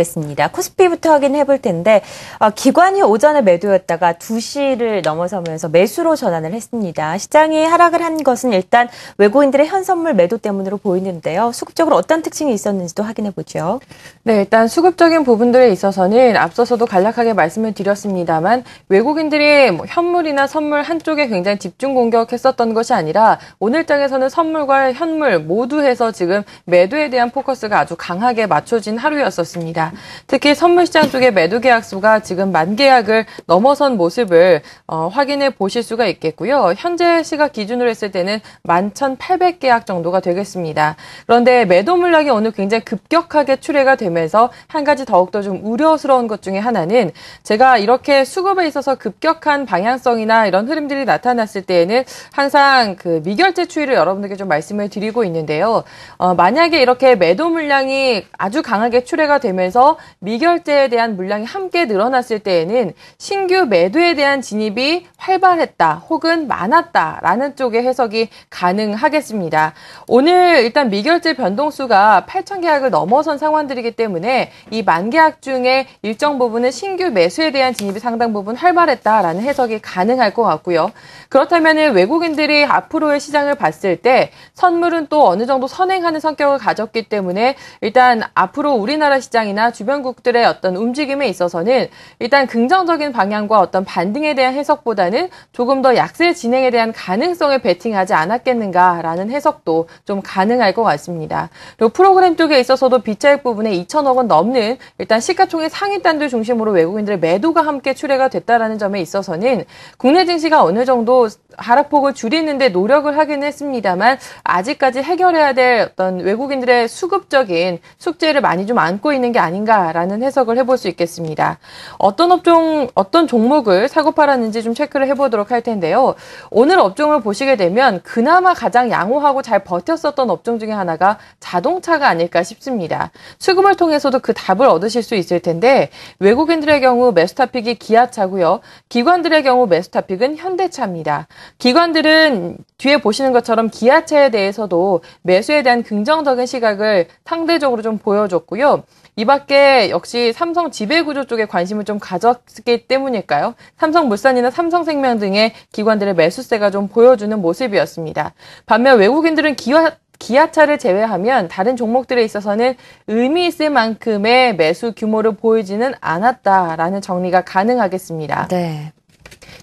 뵙습니다. 코스피부터 확인해 볼 텐데 어, 기관이 오전에 매도였다가 2시를 넘어서면서 매수로 전환을 했습니다. 시장이 하락을 한 것은 일단 외국인들의 현선물 매도 때문으로 보이는데요. 수급적으로 어떤 특징이 있었는지도 확인해 보죠. 네, 일단 수급적인 부분들에 있어서는 앞서서도 간략하게 말씀을 드렸습니다만 외국인들이 뭐 현물이나 선물 한쪽에 굉장히 집중 공격했었던 것이 아니라 오늘 장에서는 선물과 현물 모두 해서 지금 매도에 대한 포커스가 아주 강하게 맞춰진 하루였었습니다. 특히 선물시장 쪽의 매도 계약수가 지금 만 계약을 넘어선 모습을 어, 확인해 보실 수가 있겠고요. 현재 시각 기준으로 했을 때는 11,800계약 정도가 되겠습니다. 그런데 매도 물량이 오늘 굉장히 급격하게 출회가 되면서 한 가지 더욱더 좀 우려스러운 것 중에 하나는 제가 이렇게 수급에 있어서 급격한 방향성이나 이런 흐름들이 나타났을 때에는 항상 그 미결제 추이를 여러분들께 좀 말씀을 드리고 있는데요. 어, 만약에 이렇게 매도 물량이 아주 강하게 출회가 되면서 따라서 미결제에 대한 물량이 함께 늘어났을 때에는 신규 매도에 대한 진입이 활발했다 혹은 많았다라는 쪽의 해석이 가능하겠습니다. 오늘 일단 미결제 변동수가 8천 계약을 넘어선 상황들이기 때문에 이 만 계약 중에 일정 부분은 신규 매수에 대한 진입이 상당 부분 활발했다라는 해석이 가능할 것 같고요. 그렇다면 외국인들이 앞으로의 시장을 봤을 때 선물은 또 어느 정도 선행하는 성격을 가졌기 때문에 일단 앞으로 우리나라 시장이나 국이나 주변국들의 어떤 움직임에 있어서는 일단 긍정적인 방향과 어떤 반등에 대한 해석보다는 조금 더 약세 진행에 대한 가능성에 베팅하지 않았겠는가라는 해석도 좀 가능할 것 같습니다. 그리고 프로그램 쪽에 있어서도 빚자액 부분에 2천억 원 넘는 일단 시가총액 상위단들 중심으로 외국인들의 매도가 함께 출회가 됐다라는 점에 있어서는 국내 증시가 어느 정도 하락폭을 줄이는데 노력을 하긴 했습니다만 아직까지 해결해야 될 어떤 외국인들의 수급적인 숙제를 많이 좀 안고 있는 게 아닌가라는 해석을 해볼 수 있겠습니다. 어떤 업종, 어떤 종목을 사고 팔았는지 좀 체크를 해보도록 할 텐데요. 오늘 업종을 보시게 되면 그나마 가장 양호하고 잘 버텼었던 업종 중에 하나가 자동차가 아닐까 싶습니다. 수급을 통해서도 그 답을 얻으실 수 있을 텐데 외국인들의 경우 매수타픽이 기아차고요. 기관들의 경우 매수타픽은 현대차입니다. 기관들은 뒤에 보시는 것처럼 기아차에 대해서도 매수에 대한 긍정적인 시각을 상대적으로 좀 보여줬고요. 이 밖에 역시 삼성 지배구조 쪽에 관심을 좀 가졌기 때문일까요? 삼성물산이나 삼성생명 등의 기관들의 매수세가 좀 보여주는 모습이었습니다. 반면 외국인들은 기아, 기아차를 제외하면 다른 종목들에 있어서는 의미 있을 만큼의 매수 규모를 보이지는 않았다라는 정리가 가능하겠습니다. 네.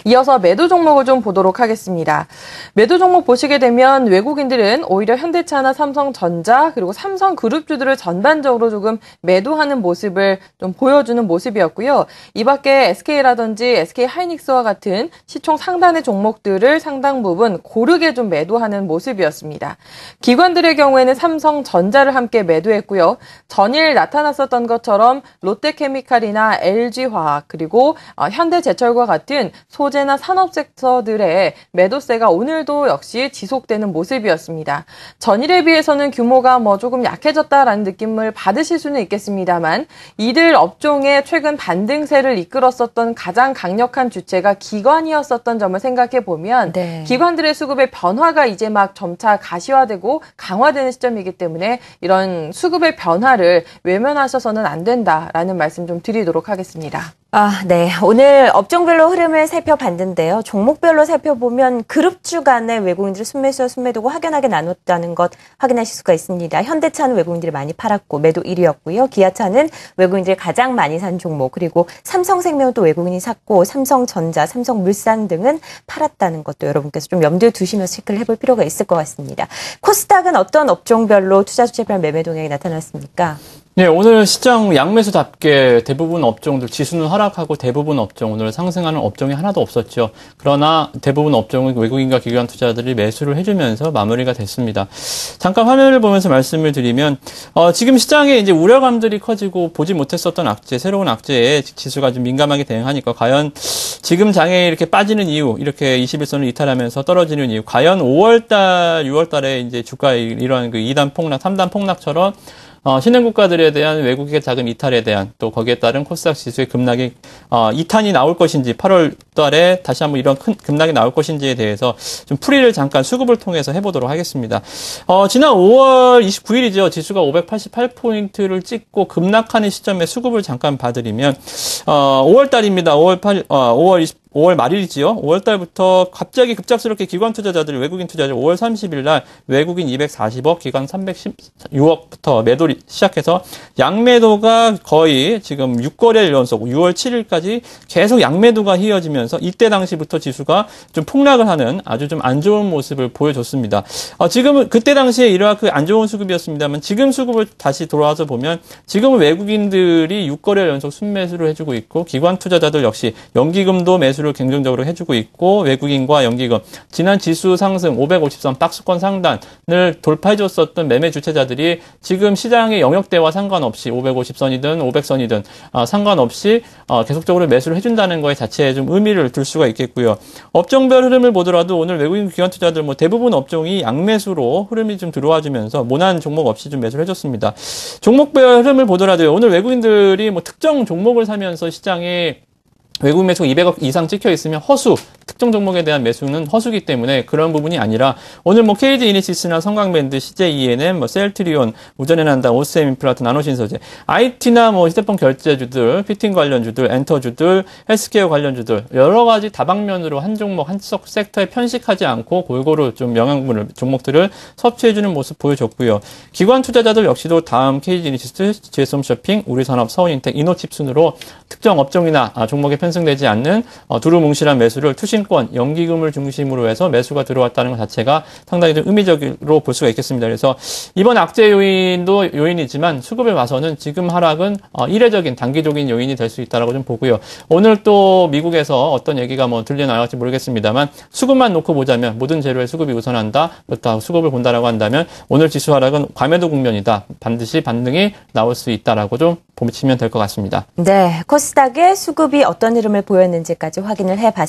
이어서 매도 종목을 좀 보도록 하겠습니다. 매도 종목 보시게 되면 외국인들은 오히려 현대차나 삼성전자 그리고 삼성그룹주들을 전반적으로 조금 매도하는 모습을 좀 보여주는 모습이었고요. 이 밖에 SK라든지 SK하이닉스와 같은 시총 상단의 종목들을 상당 부분 고르게 좀 매도하는 모습이었습니다. 기관들의 경우에는 삼성전자를 함께 매도했고요. 전일 나타났었던 것처럼 롯데케미칼이나 LG화학 그리고 어, 현대제철과 같은 소재 경제나 산업 섹터들의 매도세가 오늘도 역시 지속되는 모습이었습니다. 전일에 비해서는 규모가 뭐 조금 약해졌다라는 느낌을 받으실 수는 있겠습니다만 이들 업종의 최근 반등세를 이끌었었던 가장 강력한 주체가 기관이었었던 점을 생각해 보면 네. 기관들의 수급의 변화가 이제 막 점차 가시화되고 강화되는 시점이기 때문에 이런 수급의 변화를 외면하셔서는 안 된다라는 말씀 좀 드리도록 하겠습니다. 아, 네. 오늘 업종별로 흐름을 살펴봤는데요. 종목별로 살펴보면 그룹주 간의 외국인들 순매수와 순매도고 확연하게 나눴다는 것 확인하실 수가 있습니다. 현대차는 외국인들이 많이 팔았고 매도 1위였고요. 기아차는 외국인들이 가장 많이 산 종목 그리고 삼성생명도 외국인이 샀고 삼성전자, 삼성물산 등은 팔았다는 것도 여러분께서 좀 염두에 두시면서 체크를 해볼 필요가 있을 것 같습니다. 코스닥은 어떤 업종별로 투자 주체별 매매 동향이 나타났습니까? 네, 오늘 시장 양매수답게 대부분 업종들 지수는 하락하고 대부분 업종 오늘 상승하는 업종이 하나도 없었죠. 그러나 대부분 업종은 외국인과 기관 투자들이 매수를 해주면서 마무리가 됐습니다. 잠깐 화면을 보면서 말씀을 드리면 어, 지금 시장에 이제 우려감들이 커지고 보지 못했었던 악재, 새로운 악재에 지수가 좀 민감하게 대응하니까 과연 지금 장에 이렇게 빠지는 이유, 이렇게 21선을 이탈하면서 떨어지는 이유, 과연 5월달, 6월달에 이제 주가에 이런그 2단 폭락, 3단 폭락처럼 어, 신흥 국가들에 대한 외국의 자금 이탈에 대한 또 거기에 따른 코스닥 지수의 급락이 어, 2탄이 나올 것인지 8월 달에 다시 한번 이런 큰 급락이 나올 것인지에 대해서 좀 풀이를 잠깐 수급을 통해서 해보도록 하겠습니다. 어, 지난 5월 29일이죠. 지수가 588포인트를 찍고 급락하는 시점에 수급을 잠깐 봐드리면 어, 5월 달입니다. 5월 8, 어, 5월 20 5월 말일이지요. 5월 달부터 갑자기 급작스럽게 기관 투자자들이 외국인 투자자 5월 30일 날 외국인 240억, 기관 316억부터 매도를 시작해서 양매도가 거의 지금 6거래일 연속 6월 7일까지 계속 양매도가 휘어지면서 이때 당시부터 지수가 좀 폭락을 하는 아주 좀 안 좋은 모습을 보여줬습니다. 어, 지금은 그때 당시에 이러한 그 안 좋은 수급이었습니다만 지금 수급을 다시 돌아와서 보면 지금은 외국인들이 6거래일 연속 순매수를 해주고 있고 기관 투자자들 역시 연기금도 매수를 인수를 긍정적으로 해주고 있고 외국인과 연기금 지난 지수 상승 553 박스권 상단을 돌파해줬었던 매매 주체자들이 지금 시장의 영역대와 상관없이 550선이든 500선이든 아, 상관없이 어, 계속적으로 매수를 해준다는 것 자체에 좀 의미를 둘 수가 있겠고요. 업종별 흐름을 보더라도 오늘 외국인 기관 투자들 뭐 대부분 업종이 양매수로 흐름이 좀 들어와주면서 모난 종목 없이 좀 매수를 해줬습니다. 종목별 흐름을 보더라도 오늘 외국인들이 뭐 특정 종목을 사면서 시장에 외국 매수 200억 이상 찍혀 있으면 허수, 특정 종목에 대한 매수는 허수기 때문에 그런 부분이 아니라 오늘 뭐 KD 이니시스나 성광밴드, CJ ENM, 뭐 셀트리온, 우전해난다, 오스엠 인프라트, 나노신소재, IT나 뭐 휴대폰 결제주들, 피팅 관련주들, 엔터주들, 헬스케어 관련주들 여러 가지 다방면으로 한 종목 한 섹터에 편식하지 않고 골고루 좀 영향분을 종목들을 섭취해주는 모습 보여줬고요. 기관 투자자들 역시도 다음 KD 이니시스, GS홈쇼핑, 우리산업, 서울인텍, 이노칩 순으로 특정 업종이나 아, 종목에편 편승되지 않는 어, 두루뭉실한 매수를 투신권 연기금을 중심으로 해서 매수가 들어왔다는 것 자체가 상당히 좀 의미적으로 볼 수가 있겠습니다. 그래서 이번 악재 요인도 요인이지만 수급에 와서는 지금 하락은 어, 이례적인 단기적인 요인이 될 수 있다라고 좀 보고요. 오늘 또 미국에서 어떤 얘기가 뭐 들려나갈지 모르겠습니다만 수급만 놓고 보자면 모든 재료의 수급이 우선한다. 그렇다 수급을 본다라고 한다면 오늘 지수 하락은 과매도 국면이다. 반드시 반등이 나올 수 있다라고 좀 보시면 될 것 같습니다. 네, 코스닥의 수급이 어떤 흐름을 보였는지까지 확인을 해봤습니다.